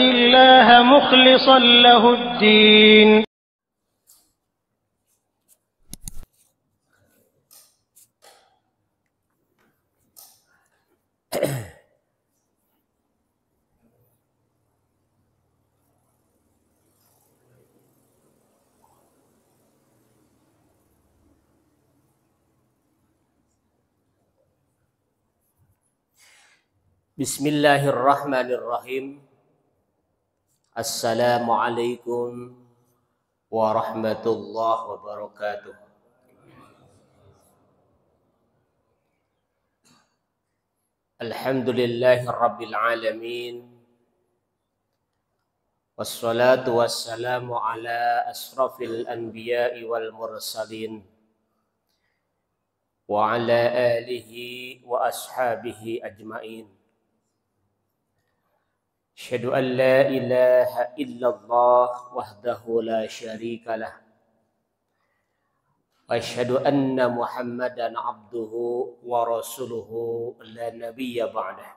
الله مخلصا له الدين بسم الله الرحمن الرحيم السلام عليكم ورحمة الله وبركاته الحمد لله رب العالمين والصلاة والسلام على أشرف الأنبياء والمرسلين وعلى آله وأصحابه أجمعين أشهد أن لا إله إلا الله وحده لا شريك له وأشهد أن محمدا عبده ورسوله لا نبي بعده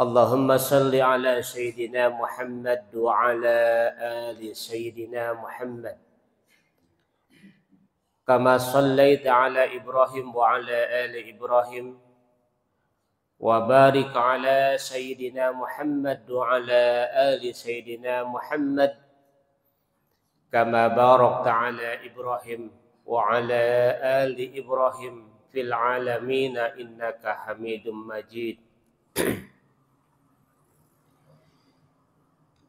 اللهم صل على سيدنا محمد وعلى آل سيدنا محمد كما صليت على إبراهيم وعلى آل إبراهيم وبارك على سيدنا محمد وعلى آل سيدنا محمد كما باركت على إبراهيم وعلى آل إبراهيم في العالمين إنك حميد مجيد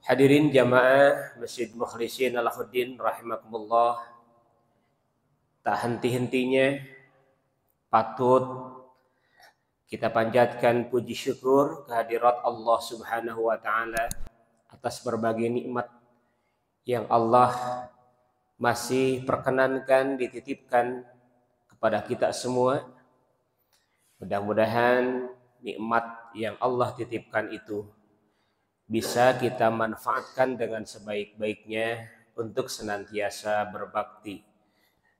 Hadirin jamaah Masjid Mukhlisin Alahuddin rahimakumullah tak henti-hentinya patut Kita panjatkan puji syukur kehadirat Allah Subhanahu wa taala atas berbagai nikmat yang Allah masih perkenankan dititipkan kepada kita semua. Mudah-mudahan nikmat yang Allah titipkan itu bisa kita manfaatkan dengan sebaik-baiknya untuk senantiasa berbakti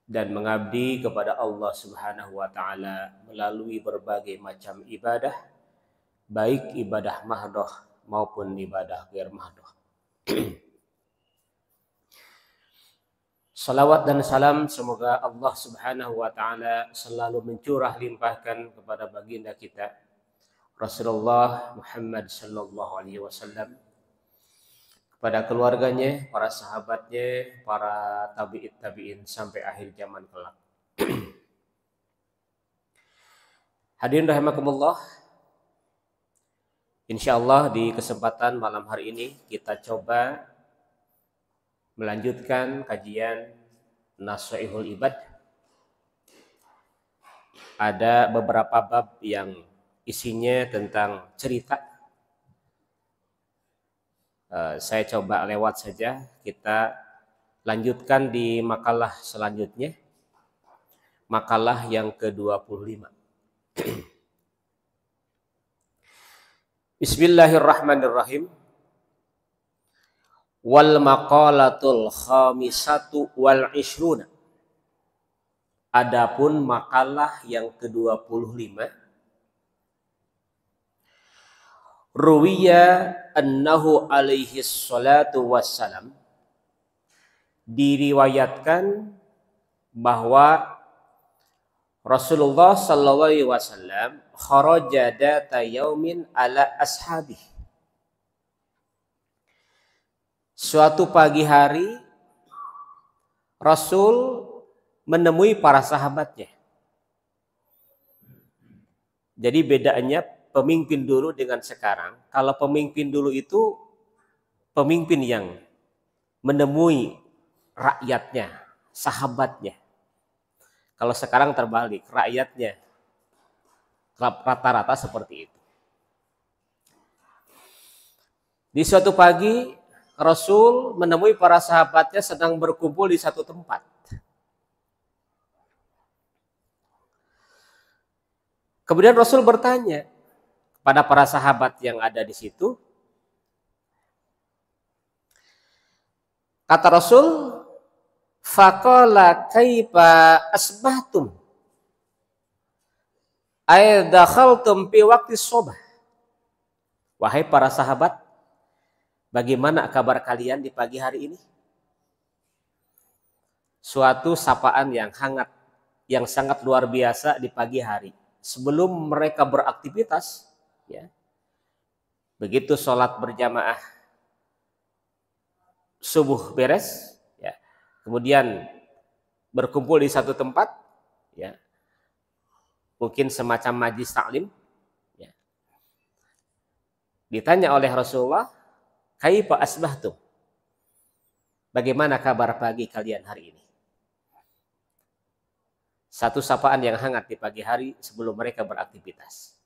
dan mengabdi kepada Allah Subhanahu wa taala melalui berbagai macam ibadah baik ibadah mahdoh maupun ibadah ghair mahdoh. Salawat dan salam semoga Allah Subhanahu wa taala selalu mencurah limpahkan kepada baginda kita Rasulullah Muhammad sallallahu alaihi wasallam pada keluarganya, para sahabatnya, para tabiin tabi'in sampai akhir zaman kelak. Hadirin rahimakumullah. Insyaallah di kesempatan malam hari ini kita coba melanjutkan kajian Nasaihul Ibad. Ada beberapa bab yang isinya tentang cerita Eh, saya coba lewat saja. Kita lanjutkan di makalah selanjutnya. Makalah yang ke-25. Bismillahirrahmanirrahim. Wal maqalatul khamisatu wal ishruna. Adapun makalah yang ke-25 Ruwiya annahu alaihi salatu wassalam diriwayatkan bahwa Rasulullah sallallahu alaihi wasallam kharaja data yaumin ala ashabi. Suatu pagi hari Rasul menemui para sahabatnya. Jadi bedanya pemimpin dulu dengan sekarang, kalau pemimpin dulu itu pemimpin yang menemui rakyatnya, sahabatnya. Kalau sekarang terbalik, rakyatnya rata-rata seperti itu. Di suatu pagi, Rasul menemui para sahabatnya sedang berkumpul di satu tempat. Kemudian Rasul bertanya, pada para sahabat yang ada di situ. Kata Rasul, faqala kaifa asbahtum ay sobah. Wahai para sahabat, bagaimana kabar kalian di pagi hari ini? Suatu sapaan yang hangat, yang sangat luar biasa di pagi hari. Sebelum mereka beraktivitas, Ya. Begitu sholat berjamaah subuh beres, ya. kemudian berkumpul di satu tempat, ya. mungkin semacam majlis taklim, ya. ditanya oleh Rasulullah, asbah tuh, Bagaimana kabar pagi kalian hari ini? Satu sapaan yang hangat di pagi hari sebelum mereka beraktivitas.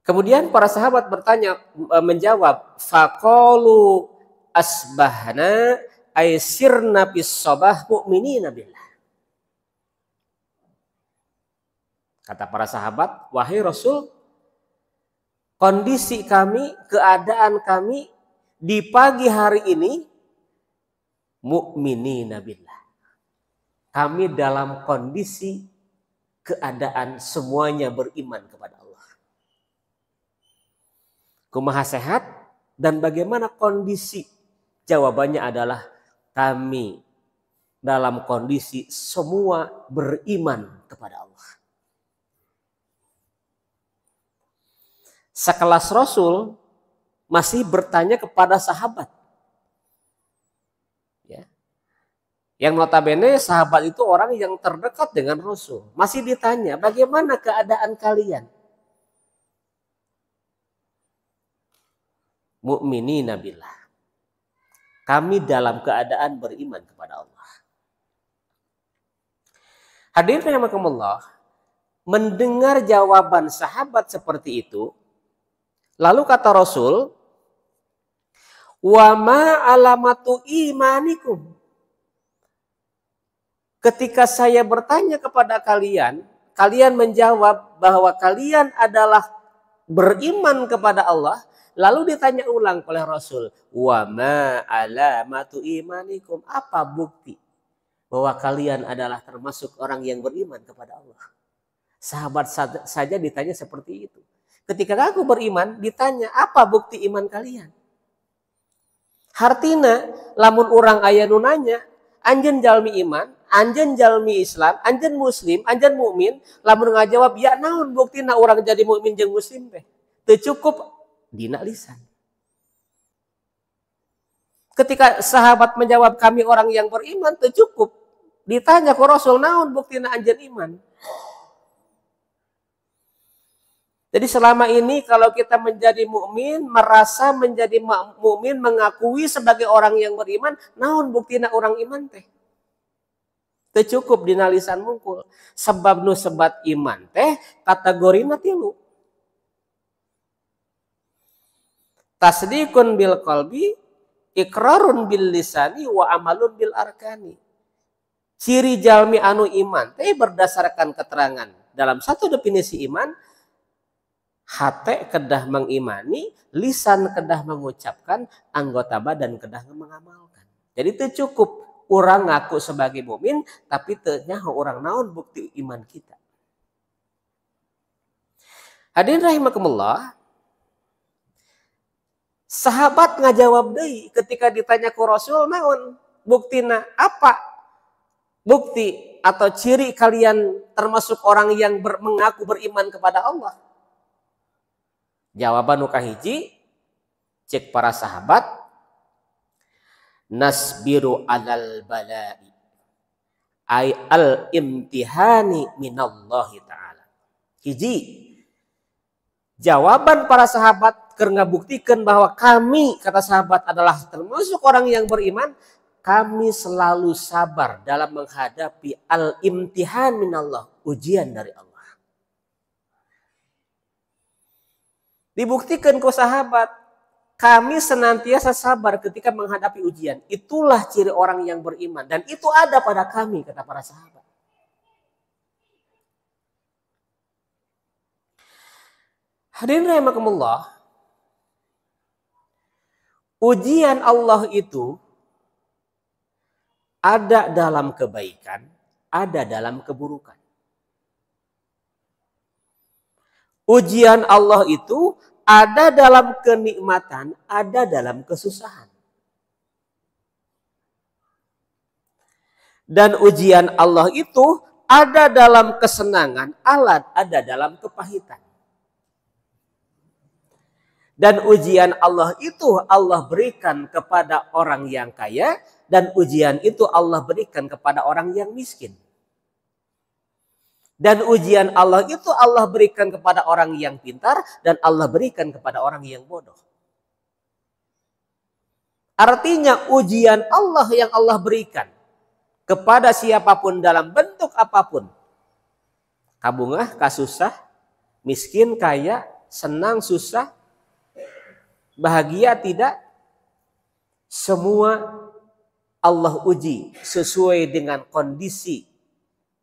Kemudian para sahabat bertanya e, menjawab faqalu asbahna aisirna bis sabah mu'minina billah. Kata para sahabat, wahai Rasul, kondisi kami, keadaan kami di pagi hari ini mu'minina billah. Kami dalam kondisi keadaan semuanya beriman kepada Kumaha sehat dan bagaimana kondisi? Jawabannya adalah kami dalam kondisi semua beriman kepada Allah. Sekelas Rasul masih bertanya kepada sahabat. Ya. Yang notabene sahabat itu orang yang terdekat dengan Rasul. Masih ditanya, bagaimana keadaan kalian? mu'minina billah. Kami dalam keadaan beriman kepada Allah. Hadirin rahimakumullah, mendengar jawaban sahabat seperti itu, lalu kata Rasul, "Wa ma alamatu imanikum?" Ketika saya bertanya kepada kalian, kalian menjawab bahwa kalian adalah beriman kepada Allah, Lalu ditanya ulang oleh Rasul, "Wa ma alamatu imanikum?" Apa bukti bahwa kalian adalah termasuk orang yang beriman kepada Allah? Sahabat saja ditanya seperti itu. Ketika aku beriman, ditanya, "Apa bukti iman kalian?" Hartina, lamun orang ayah nunanya, anjen jalmi iman, anjen jalmi Islam, anjen muslim, anjen mukmin, lamun ngajawab ya naun buktina orang jadi mukmin jeng muslim teh. Tercukup dina lisan. Ketika sahabat menjawab kami orang yang beriman itu cukup. Ditanya ke Rasul naun buktina anjen iman. Jadi selama ini kalau kita menjadi mukmin merasa menjadi mukmin mengakui sebagai orang yang beriman, naon buktina orang iman teh? Tercukup cukup dina mungkul. Sebab nu sebat iman teh kategori nanti lu Tasdikun bil qalbi, ikrarun bil lisani wa amalun bil arkani. Ciri jalmi anu iman, tapi berdasarkan keterangan dalam satu definisi iman, hati kedah mengimani, lisan kedah mengucapkan, anggota badan kedah mengamalkan. Jadi itu cukup orang ngaku sebagai mumin tapi ternyata orang naon bukti iman kita. Hadirin rahimakumullah, Sahabat ngajawab deh ketika ditanya ku Rasul naon? Buktina apa? Bukti atau ciri kalian termasuk orang yang ber, mengaku beriman kepada Allah? Jawaban nu cek para sahabat nasbiru alal balai ay al imtihani minallahi taala. Hiji jawaban para sahabat karena buktikan bahwa kami kata sahabat adalah termasuk orang yang beriman kami selalu sabar dalam menghadapi al imtihan minallah ujian dari Allah dibuktikan ke sahabat kami senantiasa sabar ketika menghadapi ujian itulah ciri orang yang beriman dan itu ada pada kami kata para sahabat Hadirin rahimakumullah, ujian Allah itu ada dalam kebaikan, ada dalam keburukan. Ujian Allah itu ada dalam kenikmatan, ada dalam kesusahan. Dan ujian Allah itu ada dalam kesenangan, alat ada dalam kepahitan. Dan ujian Allah itu Allah berikan kepada orang yang kaya dan ujian itu Allah berikan kepada orang yang miskin. Dan ujian Allah itu Allah berikan kepada orang yang pintar dan Allah berikan kepada orang yang bodoh. Artinya ujian Allah yang Allah berikan kepada siapapun dalam bentuk apapun. Kabungah, kasusah, miskin, kaya, senang, susah, bahagia tidak semua Allah uji sesuai dengan kondisi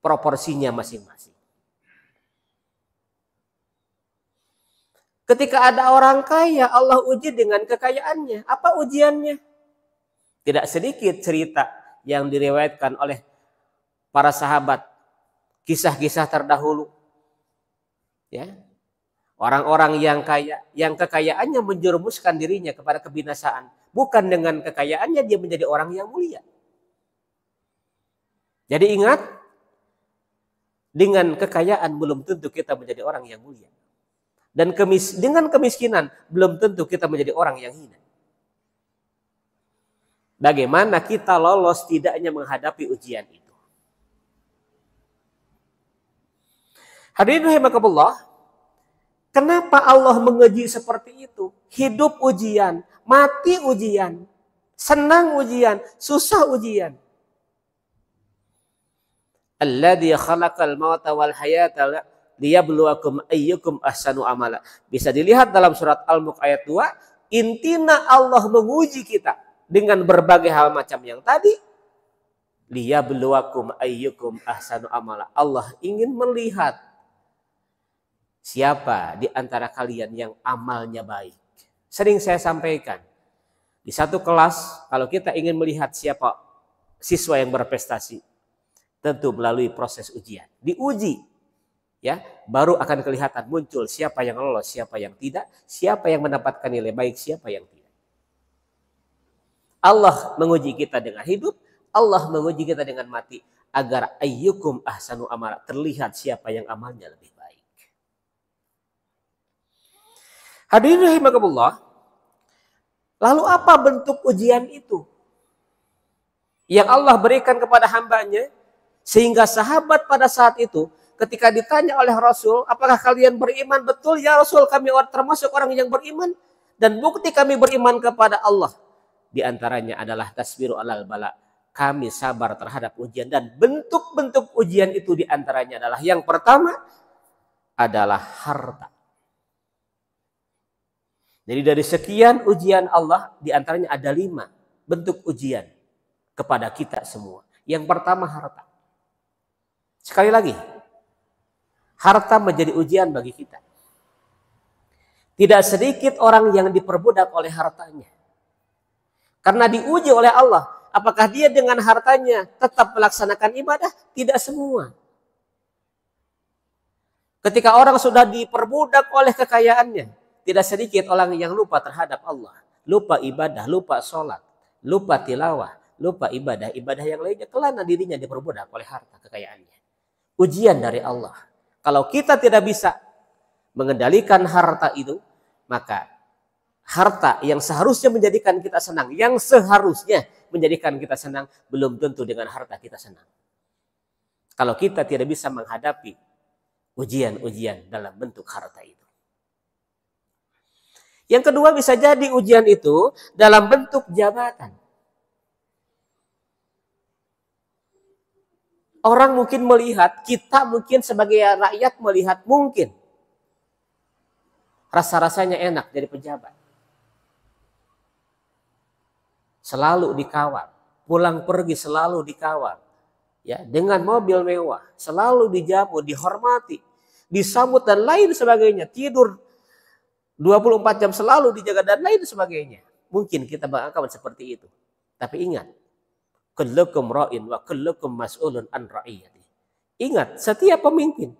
proporsinya masing-masing. Ketika ada orang kaya, Allah uji dengan kekayaannya. Apa ujiannya? Tidak sedikit cerita yang diriwayatkan oleh para sahabat, kisah-kisah terdahulu. Ya, Orang-orang yang kaya, yang kekayaannya menjerumuskan dirinya kepada kebinasaan. Bukan dengan kekayaannya dia menjadi orang yang mulia. Jadi ingat, dengan kekayaan belum tentu kita menjadi orang yang mulia. Dan kemis dengan kemiskinan belum tentu kita menjadi orang yang hina. Bagaimana kita lolos tidaknya menghadapi ujian itu? Hadirin rahimakumullah, Kenapa Allah menguji seperti itu? Hidup ujian, mati ujian, senang ujian, susah ujian. Alladhi khalaqal mauta wal hayata liyabluwakum ayyukum ahsanu amala. Bisa dilihat dalam surat Al-Mulk ayat 2, intina Allah menguji kita dengan berbagai hal macam yang tadi. Liyabluwakum ayyukum ahsanu amala. Allah ingin melihat Siapa di antara kalian yang amalnya baik? Sering saya sampaikan. Di satu kelas, kalau kita ingin melihat siapa siswa yang berprestasi, tentu melalui proses ujian. Diuji, ya, baru akan kelihatan muncul siapa yang lolos, siapa yang tidak, siapa yang mendapatkan nilai baik, siapa yang tidak. Allah menguji kita dengan hidup, Allah menguji kita dengan mati agar ayyukum ahsanu amara terlihat siapa yang amalnya lebih Hadirin rahimakumullah, lalu apa bentuk ujian itu? Yang Allah berikan kepada hambanya, sehingga sahabat pada saat itu, ketika ditanya oleh Rasul, apakah kalian beriman? Betul ya Rasul, kami termasuk orang yang beriman. Dan bukti kami beriman kepada Allah. Di antaranya adalah tasbiru alal bala. Kami sabar terhadap ujian. Dan bentuk-bentuk ujian itu di antaranya adalah yang pertama adalah harta. Jadi dari sekian ujian Allah diantaranya ada lima bentuk ujian kepada kita semua. Yang pertama harta. Sekali lagi, harta menjadi ujian bagi kita. Tidak sedikit orang yang diperbudak oleh hartanya. Karena diuji oleh Allah, apakah dia dengan hartanya tetap melaksanakan ibadah? Tidak semua. Ketika orang sudah diperbudak oleh kekayaannya, tidak sedikit orang yang lupa terhadap Allah. Lupa ibadah, lupa sholat, lupa tilawah, lupa ibadah. Ibadah yang lainnya kelana dirinya diperbudak oleh harta kekayaannya. Ujian dari Allah. Kalau kita tidak bisa mengendalikan harta itu, maka harta yang seharusnya menjadikan kita senang, yang seharusnya menjadikan kita senang, belum tentu dengan harta kita senang. Kalau kita tidak bisa menghadapi ujian-ujian dalam bentuk harta itu. Yang kedua bisa jadi ujian itu dalam bentuk jabatan. Orang mungkin melihat, kita mungkin sebagai rakyat melihat mungkin. Rasa-rasanya enak jadi pejabat. Selalu dikawal, pulang pergi selalu dikawal. Ya, dengan mobil mewah, selalu dijamu, dihormati, disambut dan lain sebagainya. Tidur 24 jam selalu dijaga dan lain sebagainya. Mungkin kita beranggapan seperti itu. Tapi ingat, kullukum ra'in wa kullukum mas'ulun an ra'iyati. Ingat, setiap pemimpin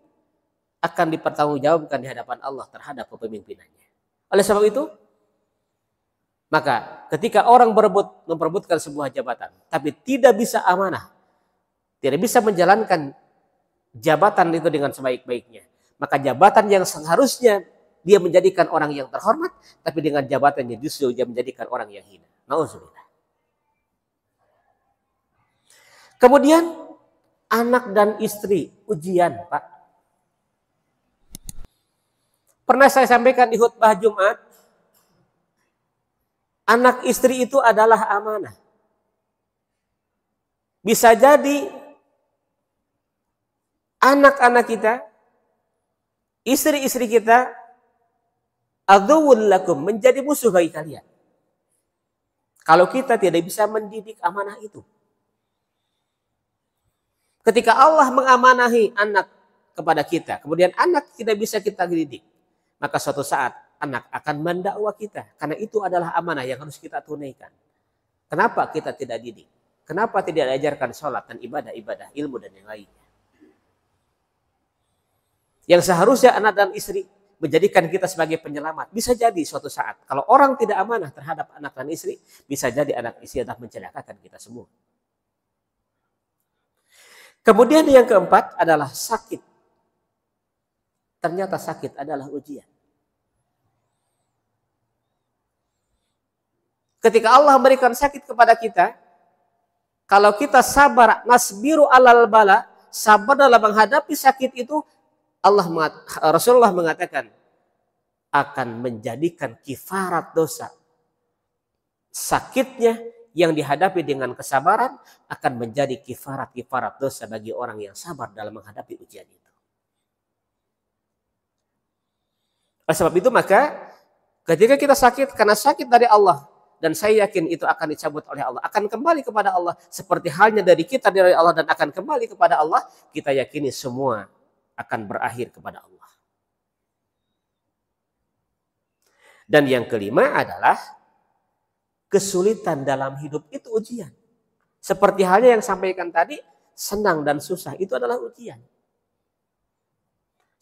akan dipertanggungjawabkan di hadapan Allah terhadap kepemimpinannya. Oleh sebab itu, maka ketika orang berebut memperebutkan sebuah jabatan, tapi tidak bisa amanah, tidak bisa menjalankan jabatan itu dengan sebaik-baiknya, maka jabatan yang seharusnya dia menjadikan orang yang terhormat, tapi dengan jabatannya justru dia menjadikan orang yang hina. Nauzubillah. Kemudian anak dan istri ujian, Pak. Pernah saya sampaikan di khutbah Jumat, anak istri itu adalah amanah. Bisa jadi anak-anak kita, istri-istri kita Adzuwul lakum menjadi musuh bagi kalian. Kalau kita tidak bisa mendidik amanah itu. Ketika Allah mengamanahi anak kepada kita, kemudian anak tidak bisa kita didik, maka suatu saat anak akan mendakwa kita karena itu adalah amanah yang harus kita tunaikan. Kenapa kita tidak didik? Kenapa tidak diajarkan sholat dan ibadah-ibadah ilmu dan yang lainnya? Yang seharusnya anak dan istri menjadikan kita sebagai penyelamat. Bisa jadi suatu saat kalau orang tidak amanah terhadap anak dan istri, bisa jadi anak istri adalah mencelakakan kita semua. Kemudian yang keempat adalah sakit. Ternyata sakit adalah ujian. Ketika Allah berikan sakit kepada kita, kalau kita sabar nasbiru alal bala, sabar dalam menghadapi sakit itu, Allah Rasulullah mengatakan akan menjadikan kifarat dosa. Sakitnya yang dihadapi dengan kesabaran akan menjadi kifarat-kifarat dosa bagi orang yang sabar dalam menghadapi ujian itu. Oleh sebab itu maka ketika kita sakit karena sakit dari Allah dan saya yakin itu akan dicabut oleh Allah, akan kembali kepada Allah seperti halnya dari kita dari Allah dan akan kembali kepada Allah, kita yakini semua akan berakhir kepada Allah. Dan yang kelima adalah kesulitan dalam hidup itu ujian. Seperti halnya yang sampaikan tadi, senang dan susah itu adalah ujian.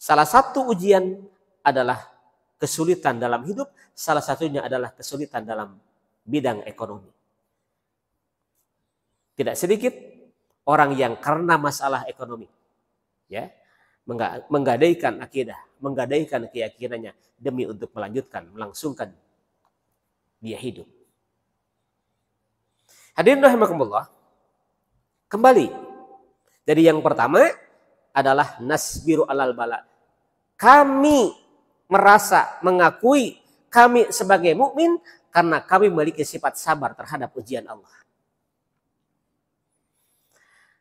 Salah satu ujian adalah kesulitan dalam hidup, salah satunya adalah kesulitan dalam bidang ekonomi. Tidak sedikit orang yang karena masalah ekonomi, ya, menggadaikan akidah, menggadaikan keyakinannya demi untuk melanjutkan, melangsungkan dia hidup. Hadirin rahimakumullah. Kembali Jadi yang pertama adalah nasbiru alal bala. Kami merasa mengakui kami sebagai mukmin karena kami memiliki sifat sabar terhadap ujian Allah.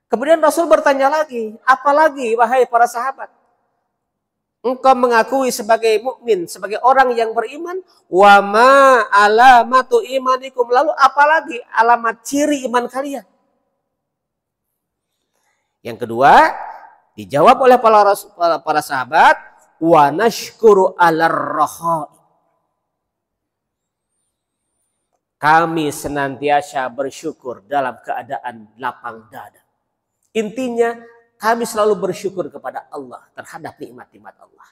Kemudian Rasul bertanya lagi, apalagi wahai para sahabat? Engkau mengakui sebagai mukmin, sebagai orang yang beriman, wa ma alamatu imanikum. Lalu apalagi alamat ciri iman kalian? Yang kedua, dijawab oleh para rasul, para sahabat, wa nashkuru alar Kami senantiasa bersyukur dalam keadaan lapang dada. Intinya kami selalu bersyukur kepada Allah terhadap nikmat-nikmat Allah.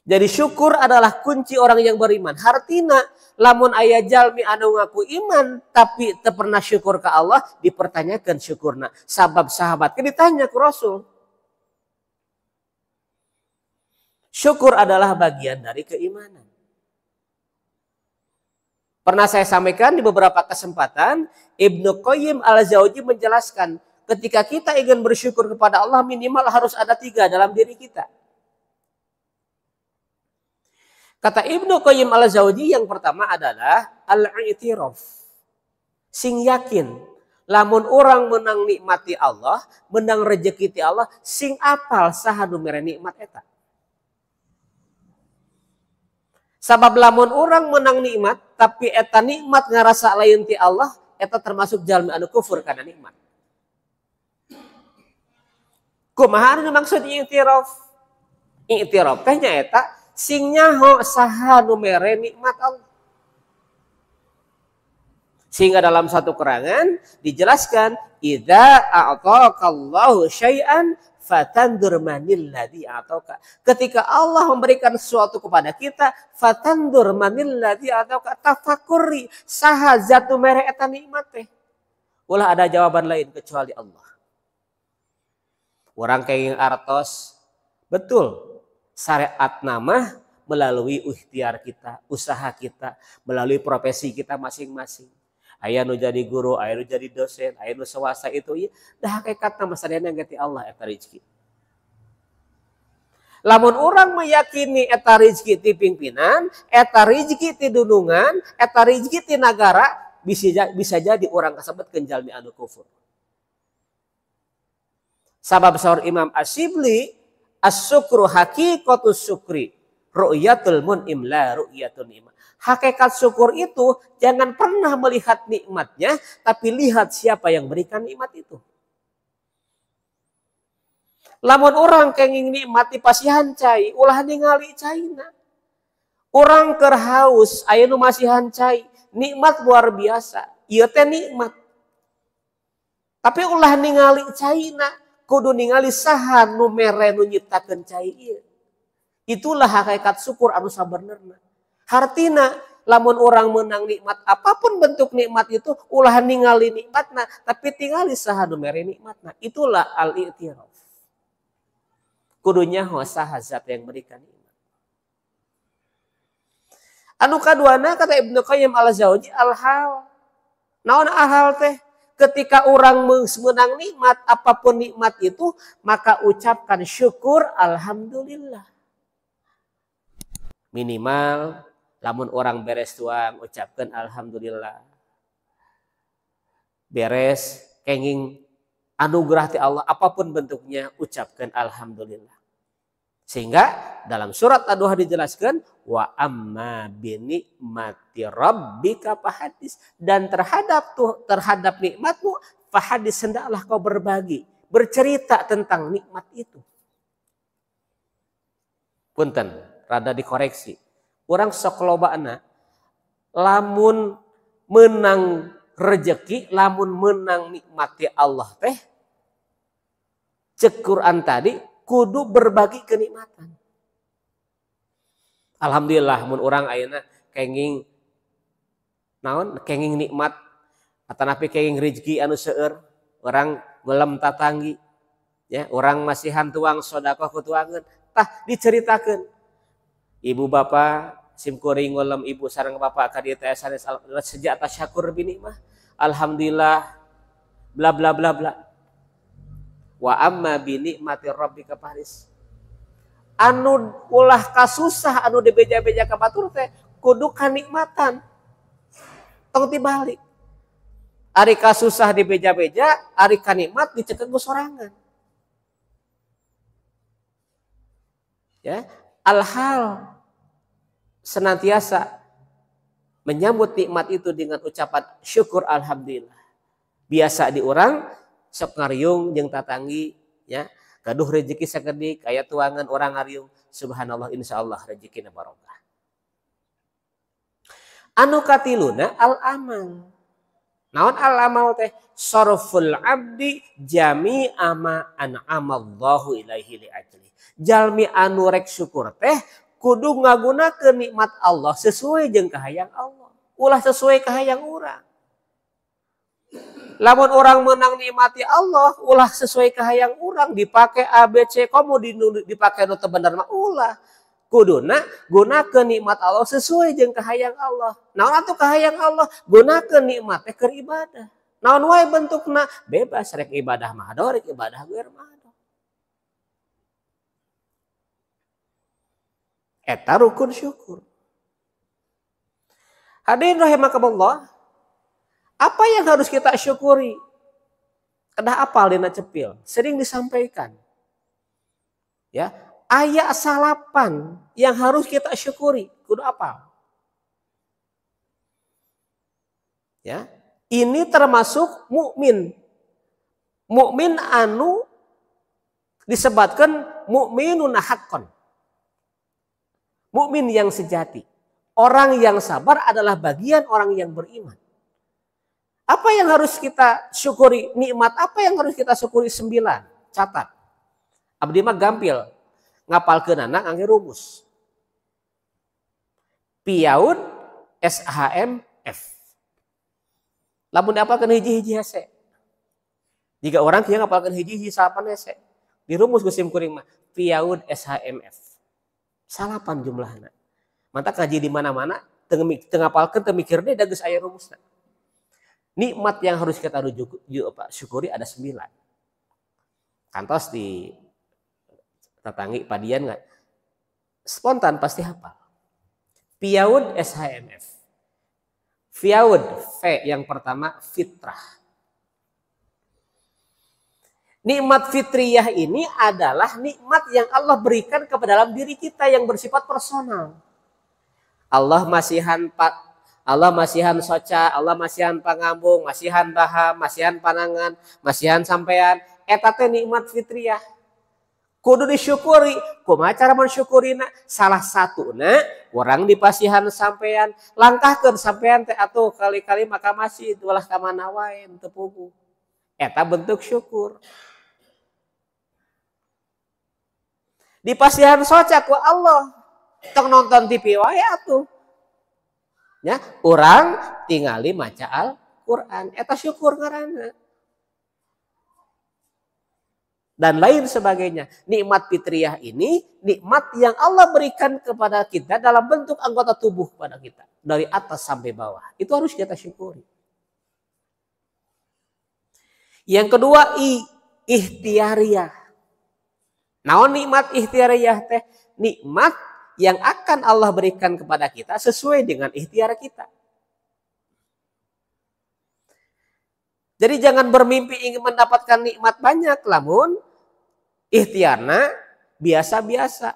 Jadi syukur adalah kunci orang yang beriman. Hartina lamun ayah jalmi anu ngaku iman tapi pernah syukur ke Allah dipertanyakan syukurna. sahabat sahabat tanya ke Rasul. Syukur adalah bagian dari keimanan. Pernah saya sampaikan di beberapa kesempatan, Ibnu Qayyim al-Zawji menjelaskan, ketika kita ingin bersyukur kepada Allah, minimal harus ada tiga dalam diri kita. Kata Ibnu Qayyim al-Zawji yang pertama adalah al-i'tiraf. Sing yakin, lamun orang menang nikmati Allah, menang rejeki ti Allah, sing apal sahadu mere nikmat etak. Sebab lamun orang menang nikmat, tapi eta nikmat ngerasa lain ti Allah, eta termasuk jalmi anu kufur karena nikmat. Kumaha anu maksud i'tiraf? I'tiraf teh eta, sing nyaho saha nu mere nikmat Allah. Sehingga dalam satu kerangan dijelaskan idza a'taqallahu syai'an fatandur manil ladhi ataukah. Ketika Allah memberikan sesuatu kepada kita, fatandur manil ladhi ataukah. Tafakuri saha zatu etan teh. Ulah ada jawaban lain kecuali Allah. Orang kayak artos, betul. Syariat nama melalui ikhtiar kita, usaha kita, melalui profesi kita masing-masing ayah nu jadi guru ayah nu jadi dosen ayah nu sewasa itu ieu iya. da hakikatna yang ganti Allah eta rizki. Lamun orang meyakini eta rizki ti pimpinan, eta rizki ti dunungan, eta rizki ti negara, bisa, bisa jadi orang kasebut kenjal mi anu kufur. Sabab sahur Imam asyibli as-syukru hakikotus syukri. Ru'yatul mun'im la ru'yatul ni'mah. Hakikat syukur itu jangan pernah melihat nikmatnya, tapi lihat siapa yang berikan nikmat itu. Lamun orang kenging nikmati pasihan cai, ulah ningali caina. Orang kerhaus, ayeuna masihan cai, nikmat luar biasa. Iya teh nikmat. Tapi ulah ningali caina, kudu ningali saha nu mere nu nyiptakeun cai ieu. Itulah hakikat syukur anu sabenerna. Hartina lamun orang menang nikmat apapun bentuk nikmat itu ulah ningali nikmatna tapi tingali nu mere nikmatna. Itulah al-i'tiraf. Kudunya hosa zat yang berikan nikmat. Anu kaduana kata Ibnu Qayyim al-Jauzi al-hal. Naon al-hal teh? Ketika orang menang nikmat apapun nikmat itu maka ucapkan syukur alhamdulillah. Minimal lamun orang beres tuang ucapkan alhamdulillah. Beres kenging anugerah ti Allah apapun bentuknya ucapkan alhamdulillah. Sehingga dalam surat Ad-Duha dijelaskan wa amma bini mati robbi fahadis dan terhadap tuh terhadap nikmatmu fahadis hendaklah kau berbagi, bercerita tentang nikmat itu. Punten, rada dikoreksi. Orang sok anak, lamun menang rejeki, lamun menang nikmati Allah teh cekuran tadi kudu berbagi kenikmatan. Alhamdulillah mun orang ayana kenging naon kenging nikmat napi kenging rezeki anu seer orang belum tatanggi ya orang masih hantuang, sodako kutuangan tah diceritakan Ibu bapa simkuring ulam ibu sarang bapak kadia teh sanes sejak tasyakur syakur mah, Alhamdulillah bla bla bla bla. Wa amma binikmati rabbika paris. Anu ulah kasusah anu dibeja-beja ka batur teh kudu kanikmatan. Tong tibali, Ari kasusah dibeja-beja, ari kanikmat diceket sorangan. Ya, Alhal hal senantiasa menyambut nikmat itu dengan ucapan syukur alhamdulillah. Biasa orang sok ngariung jeung tatanggi ya. Gaduh rezeki sakedik kaya tuangan orang ngariung subhanallah insyaallah rezekina barokah. Anu katiluna al aman Naon al-amal teh? Sorful abdi jami ama an amallahu ilaihi li ajli. Jalmi anu rek syukur teh kudu ngagunakeun nikmat Allah sesuai jeung kahayang Allah. Ulah sesuai kahayang urang. Lamun orang menang nikmati Allah, ulah sesuai kahayang orang dipakai ABC kamu dipakai nu bener mah ulah kuduna gunakan nikmat Allah sesuai dengan kehayang Allah naon atau kehayang Allah gunakan nikmat teh keur ibadah naon wae bentukna bebas rek ibadah mah ibadah gue mah eta rukun syukur hadirin rahimakumullah apa yang harus kita syukuri kedah apa dina cepil sering disampaikan ya ayat salapan yang harus kita syukuri. Kudu apa? Ya, ini termasuk mukmin. Mukmin anu disebabkan mukminun hakon. Mukmin yang sejati. Orang yang sabar adalah bagian orang yang beriman. Apa yang harus kita syukuri? Nikmat apa yang harus kita syukuri? Sembilan. Catat. Abdi mah gampil ngapalkeun anak angge rumus. Piaun SHMF. Lamun diapalkeun hiji-hiji hese. Jika orang kieu ngapalkeun hiji-hiji salapan hese. Dirumus gusim kuring mah piaun SHMF. Salapan jumlahna. Mantap kaji di mana-mana tengah tengah palkan temikir deh dagus ayat rumusnya. Nikmat yang harus kita rujuk, pak syukuri ada sembilan. Kantos di Tatangi, Padian nggak? Spontan pasti hafal. Piaud SHMF. Fiaud, V yang pertama fitrah. Nikmat fitriyah ini adalah nikmat yang Allah berikan kepada dalam diri kita yang bersifat personal. Allah masihan pak Allah masihan soca, Allah masihan pangambung, masihan baha, masihan panangan, masihan sampean. Eta teh nikmat fitriah. Kudu disyukuri pema cara mensyukurinak salah satu nah kurang dipasihan sampeyan langkahahkan sampeyan teh atau kali-kali maka masih itulah kam nawain tepugueta bentuk syukur dipasihan socaku Allahng nonton diwa orang tinggali maca al Quran eteta syukur ngana dan lain sebagainya. Nikmat fitriah ini nikmat yang Allah berikan kepada kita dalam bentuk anggota tubuh kepada kita. Dari atas sampai bawah. Itu harus kita syukuri. Yang kedua, i, ikhtiariah. Nah nikmat ikhtiariah teh? Nikmat yang akan Allah berikan kepada kita sesuai dengan ikhtiar kita. Jadi jangan bermimpi ingin mendapatkan nikmat banyak, namun ikhtiarna biasa-biasa.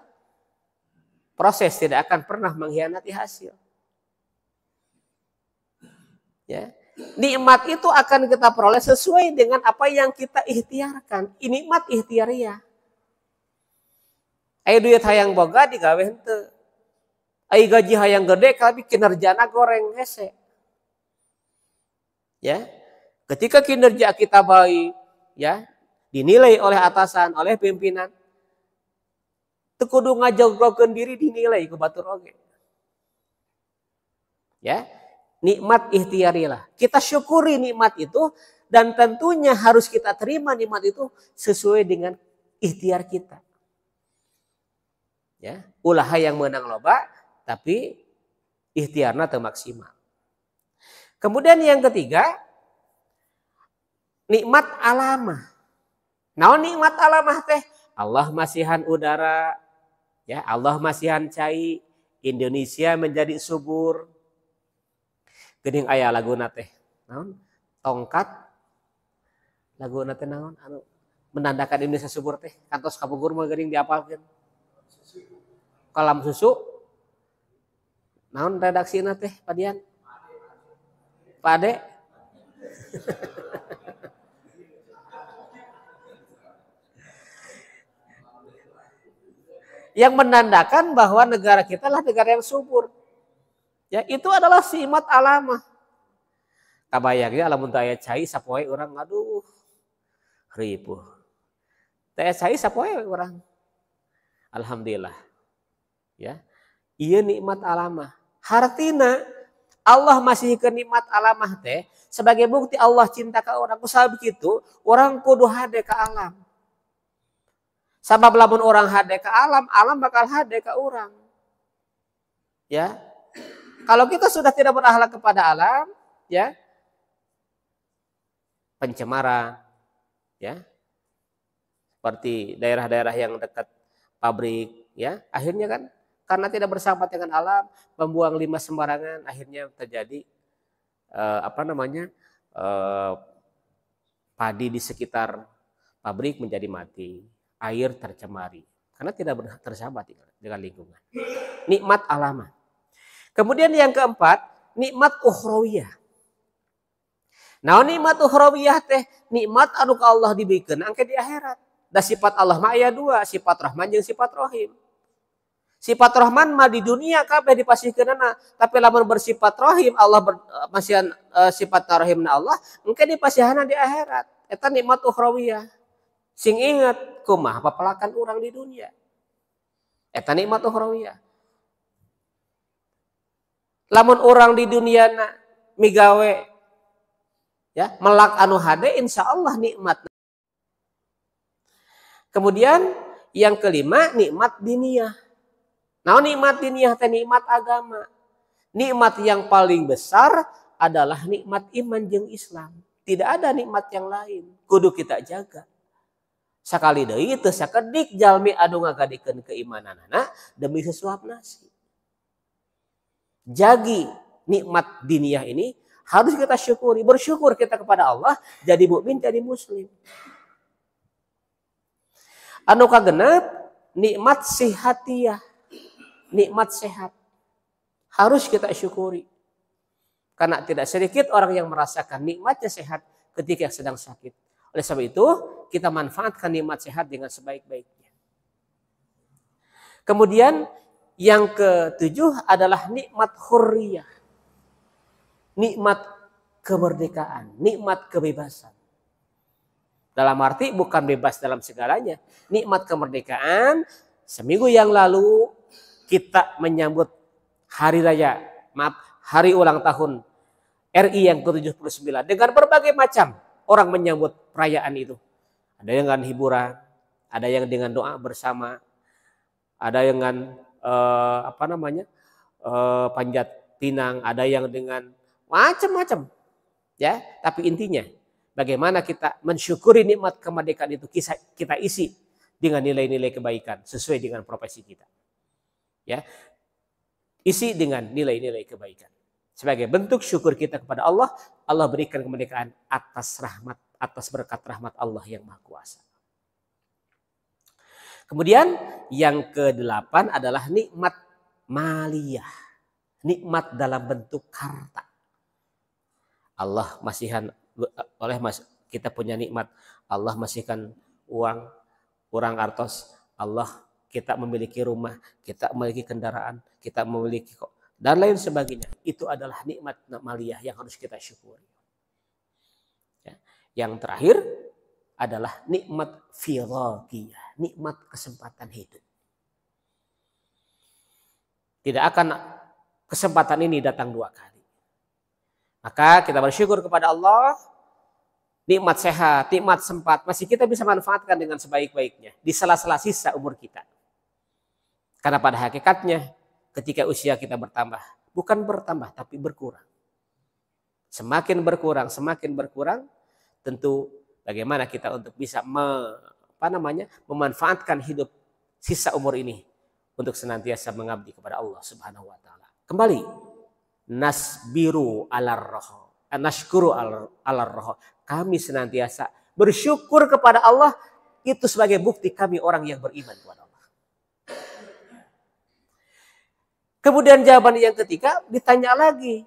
Proses tidak akan pernah mengkhianati hasil. Ya. Nikmat itu akan kita peroleh sesuai dengan apa yang kita ikhtiarkan. Ini nikmat ikhtiariah. Ayo duit hayang boga digawe henteu. Ayo gaji hayang gede tapi kinerjana goreng hese. Ya. Ketika kinerja kita baik, ya, dinilai oleh atasan, oleh pimpinan. Tekudu broken diri dinilai ke batur oge. Ya, nikmat ikhtiarilah. Kita syukuri nikmat itu dan tentunya harus kita terima nikmat itu sesuai dengan ikhtiar kita. Ya, ulaha yang menang loba tapi ikhtiarnya termaksimal. Kemudian yang ketiga nikmat alamah Nah nikmat Allah mah teh Allah masihan udara, ya Allah masihan cai, Indonesia menjadi subur. Gening ayah lagu teh, naon? Tongkat lagu teh naon? Anu menandakan Indonesia subur teh. Kantos kapugur mah gering diapalkeun. Kolam susu. Naon redaksi teh, Padian? Pade. yang menandakan bahwa negara kita adalah negara yang subur. Ya, itu adalah simat alamah. Kabayangnya untuk daya cai sapoe orang aduh ribu. Tanya cai sapoe orang. Alhamdulillah. Ya. Iya nikmat alamah. Hartina Allah masih ke nikmat alamah teh sebagai bukti Allah cinta ke orang. Kusah begitu, orang kudu hade ke alam. Sabab lamun orang hade ke alam, alam bakal hade ke orang. Ya. Kalau kita sudah tidak berakhlak kepada alam, ya. Pencemaran, ya. Seperti daerah-daerah yang dekat pabrik, ya. Akhirnya kan karena tidak bersahabat dengan alam, membuang lima sembarangan, akhirnya terjadi eh, apa namanya? Eh, padi di sekitar pabrik menjadi mati air tercemari. Karena tidak tersahabat dengan lingkungan. Nikmat alama. Kemudian yang keempat, nikmat uhrawiyah. Nah nikmat uhrawiyah teh, nikmat anu Allah dibikin angka di akhirat. Da sifat Allah mah dua, sifat Rahman jeung sifat rohim Sifat Rahman mah di dunia kabeh dipasihkeunana, tapi lamun bersifat rohim Allah ber, eh, masih uh, eh, sifat Rahimna Allah, engke dipasihana di akhirat. Eta nikmat uhrawiyah. Sing ingat kumah papalakan orang di dunia. Eta nikmat ukhrawiyah. Lamun orang di dunia nak migawe ya melak anu hade insya Allah nikmat. Kemudian yang kelima nikmat diniyah. Nah nikmat diniyah teh nikmat agama. Nikmat yang paling besar adalah nikmat iman jeng Islam. Tidak ada nikmat yang lain. Kudu kita jaga sekali deui teu sakedik jalmi anu keimanan keimananana demi sesuap nasi. Jagi nikmat diniyah ini harus kita syukuri, bersyukur kita kepada Allah jadi mukmin jadi muslim. Anu kagenep nikmat sehatiyah. Nikmat sehat harus kita syukuri. Karena tidak sedikit orang yang merasakan nikmatnya sehat ketika sedang sakit. Oleh sebab itu, kita manfaatkan nikmat sehat dengan sebaik-baiknya. Kemudian yang ketujuh adalah nikmat hurriyah. Nikmat kemerdekaan, nikmat kebebasan. Dalam arti bukan bebas dalam segalanya. Nikmat kemerdekaan, seminggu yang lalu kita menyambut hari raya, maaf, hari ulang tahun RI yang ke-79 dengan berbagai macam orang menyambut perayaan itu. Ada yang dengan hiburan, ada yang dengan doa bersama, ada yang dengan eh, apa namanya eh, panjat pinang, ada yang dengan macam-macam. Ya, tapi intinya bagaimana kita mensyukuri nikmat kemerdekaan itu kisah kita isi dengan nilai-nilai kebaikan sesuai dengan profesi kita. Ya. Isi dengan nilai-nilai kebaikan. Sebagai bentuk syukur kita kepada Allah, Allah berikan kemerdekaan atas rahmat, atas berkat rahmat Allah yang Maha Kuasa. Kemudian yang kedelapan adalah nikmat maliyah. Nikmat dalam bentuk harta. Allah masihan oleh mas, kita punya nikmat. Allah masihkan uang, kurang artos, Allah kita memiliki rumah, kita memiliki kendaraan, kita memiliki dan lain sebagainya. Itu adalah nikmat maliyah yang harus kita syukuri. Ya. Yang terakhir adalah nikmat firagiyah, nikmat kesempatan hidup. Tidak akan kesempatan ini datang dua kali. Maka kita bersyukur kepada Allah, nikmat sehat, nikmat sempat, masih kita bisa manfaatkan dengan sebaik-baiknya di sela-sela sisa umur kita. Karena pada hakikatnya ketika usia kita bertambah. Bukan bertambah, tapi berkurang. Semakin berkurang, semakin berkurang, tentu bagaimana kita untuk bisa me, apa namanya, memanfaatkan hidup sisa umur ini untuk senantiasa mengabdi kepada Allah Subhanahu wa taala. Kembali nasbiru alar roh, nashkuru alar roh. Kami senantiasa bersyukur kepada Allah itu sebagai bukti kami orang yang beriman kepada Allah. Kemudian jawaban yang ketiga ditanya lagi.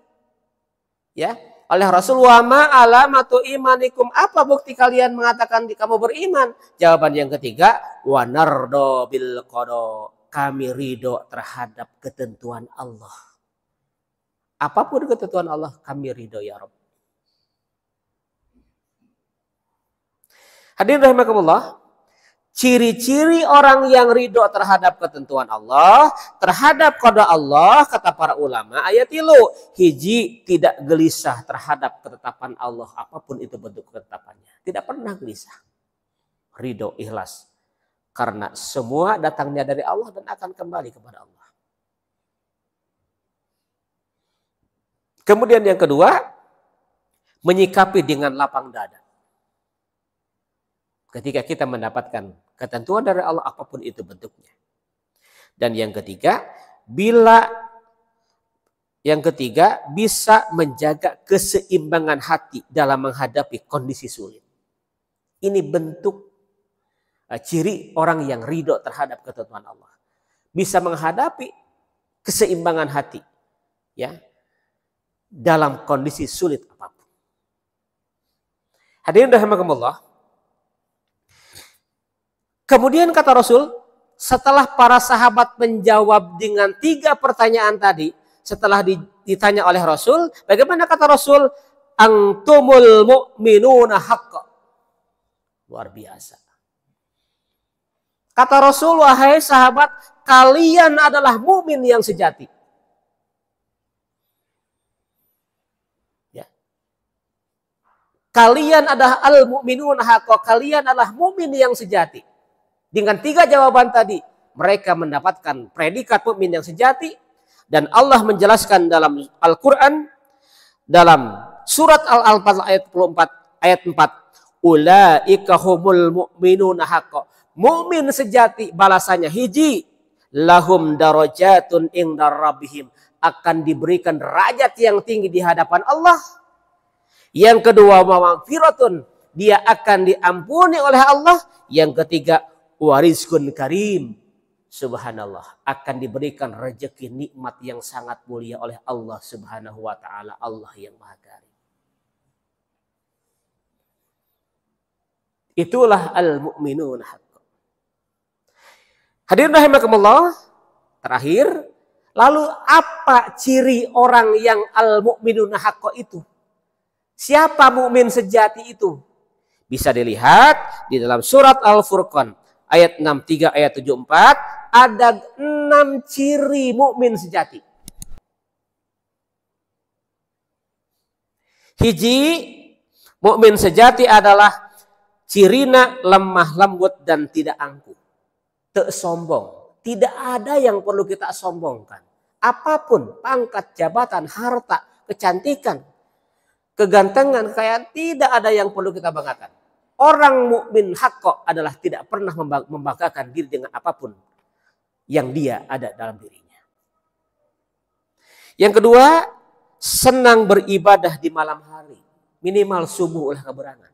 Ya, oleh Rasulullah ma alamatu imanikum apa bukti kalian mengatakan di kamu beriman? Jawaban yang ketiga nardo bil kodo kami ridho terhadap ketentuan Allah. Apapun ketentuan Allah kami ridho ya Rabb. Hadirin rahimakumullah, Ciri-ciri orang yang ridho terhadap ketentuan Allah, terhadap kodok Allah, kata para ulama, ayat ilu. Hiji tidak gelisah terhadap ketetapan Allah, apapun itu bentuk ketetapannya. Tidak pernah gelisah. Ridho, ikhlas. Karena semua datangnya dari Allah dan akan kembali kepada Allah. Kemudian yang kedua, menyikapi dengan lapang dada ketika kita mendapatkan ketentuan dari Allah apapun itu bentuknya. Dan yang ketiga, bila yang ketiga bisa menjaga keseimbangan hati dalam menghadapi kondisi sulit. Ini bentuk uh, ciri orang yang ridho terhadap ketentuan Allah. Bisa menghadapi keseimbangan hati ya dalam kondisi sulit apapun. Hadirin rahimakumullah, Kemudian kata Rasul, setelah para sahabat menjawab dengan tiga pertanyaan tadi, setelah ditanya oleh Rasul, bagaimana kata Rasul? Antumul mu'minuna haqqa. Luar biasa. Kata Rasul, wahai sahabat, kalian adalah mukmin yang sejati. Ya. Kalian adalah al-mu'minun haqqa, kalian adalah mukmin yang sejati. Dengan tiga jawaban tadi, mereka mendapatkan predikat mukmin yang sejati dan Allah menjelaskan dalam Al-Qur'an dalam surat Al-Anfal ayat 24 ayat 4 ulaika humul mu'minuna haqqo mukmin sejati balasannya hiji lahum darajatun indar rabbihim akan diberikan derajat yang tinggi di hadapan Allah yang kedua mawfiratun dia akan diampuni oleh Allah yang ketiga warizkun karim. Subhanallah akan diberikan rejeki nikmat yang sangat mulia oleh Allah Subhanahu wa taala, Allah yang Maha Karim. Itulah al-mu'minun haqqan. Hadirin rahimakumullah, terakhir, lalu apa ciri orang yang al-mu'minun haqqan itu? Siapa mukmin sejati itu? Bisa dilihat di dalam surat Al-Furqan ayat 63 ayat 74 ada enam ciri mukmin sejati. Hiji mukmin sejati adalah cirina lemah lembut dan tidak angkuh. tak sombong. Tidak ada yang perlu kita sombongkan. Apapun pangkat, jabatan, harta, kecantikan, kegantengan, kayak tidak ada yang perlu kita banggakan. Orang mukmin hakko adalah tidak pernah membanggakan diri dengan apapun yang dia ada dalam dirinya. Yang kedua, senang beribadah di malam hari. Minimal subuh oleh keberangan.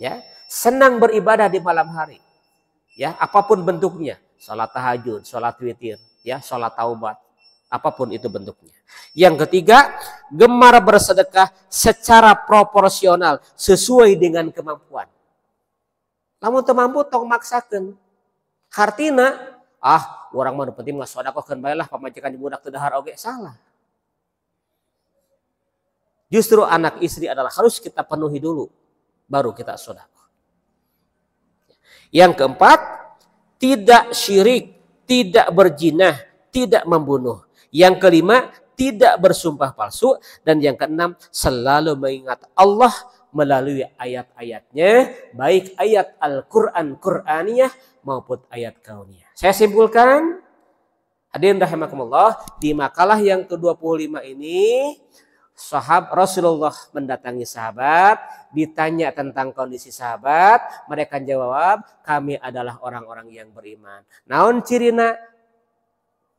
Ya, senang beribadah di malam hari. Ya, apapun bentuknya, salat tahajud, salat witir, ya, salat taubat, apapun itu bentuknya. Yang ketiga, gemar bersedekah secara proporsional sesuai dengan kemampuan. Namun temampu tong maksakan. Kartina, ah orang mana penting lah sodakoh kan pemajikan pamajikan budak terdahar oke salah. Justru anak istri adalah harus kita penuhi dulu, baru kita sodak. Yang keempat, tidak syirik, tidak berjinah, tidak membunuh yang kelima, tidak bersumpah palsu. Dan yang keenam, selalu mengingat Allah melalui ayat-ayatnya, baik ayat Al-Quran Quraniyah maupun ayat kauniyah. Saya simpulkan, hadirin rahimahumullah, di makalah yang ke-25 ini, Sahab Rasulullah mendatangi sahabat, ditanya tentang kondisi sahabat, mereka jawab, kami adalah orang-orang yang beriman. Naon cirina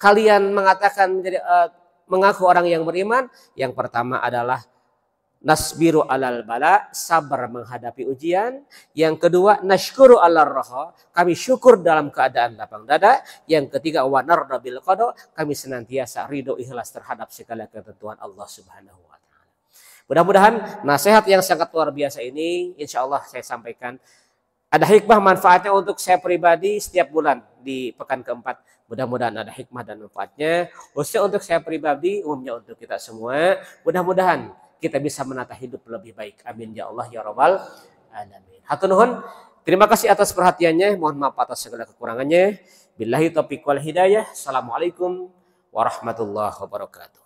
kalian mengatakan menjadi uh, mengaku orang yang beriman? Yang pertama adalah nasbiru alal bala, sabar menghadapi ujian. Yang kedua, nasykuru alal roha, kami syukur dalam keadaan lapang dada. Yang ketiga, narda bil qada, kami senantiasa ridho ikhlas terhadap segala ketentuan Allah Subhanahu wa taala. Mudah-mudahan nasihat yang sangat luar biasa ini insyaallah saya sampaikan ada hikmah manfaatnya untuk saya pribadi setiap bulan di pekan keempat Mudah-mudahan ada hikmah dan manfaatnya. Khususnya untuk saya pribadi, umumnya untuk kita semua. Mudah-mudahan kita bisa menata hidup lebih baik. Amin ya Allah ya Rabbal alamin. Hatunuhun, terima kasih atas perhatiannya. Mohon maaf atas segala kekurangannya. Billahi topik wal hidayah. Assalamualaikum warahmatullahi wabarakatuh.